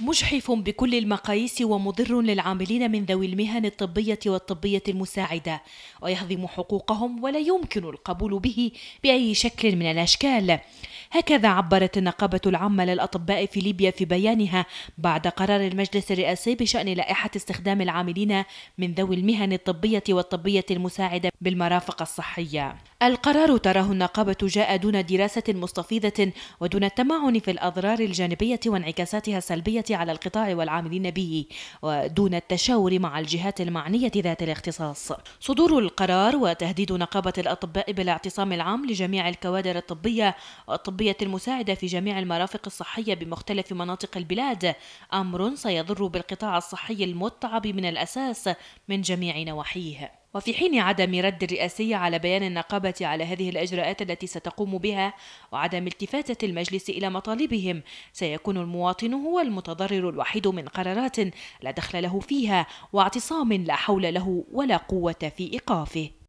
مجحف بكل المقاييس ومضر للعاملين من ذوي المهن الطبية والطبية المساعدة ويهضم حقوقهم ولا يمكن القبول به بأي شكل من الأشكال هكذا عبرت النقابة العامة للأطباء في ليبيا في بيانها بعد قرار المجلس الرئاسي بشأن لائحة استخدام العاملين من ذوي المهن الطبية والطبية المساعدة بالمرافق الصحية القرار تراه النقابة جاء دون دراسة مستفيضة ودون التمعن في الأضرار الجانبية وانعكاساتها السلبية على القطاع والعاملين به ودون التشاور مع الجهات المعنية ذات الاختصاص صدور القرار وتهديد نقابة الأطباء بالاعتصام العام لجميع الكوادر الطبية والطبية المساعدة في جميع المرافق الصحية بمختلف مناطق البلاد أمر سيضر بالقطاع الصحي المتعب من الأساس من جميع نواحيه وفي حين عدم رد الرئاسية على بيان النقابة على هذه الإجراءات التي ستقوم بها وعدم التفاتة المجلس إلى مطالبهم سيكون المواطن هو المتضرر الوحيد من قرارات لا دخل له فيها واعتصام لا حول له ولا قوة في إيقافه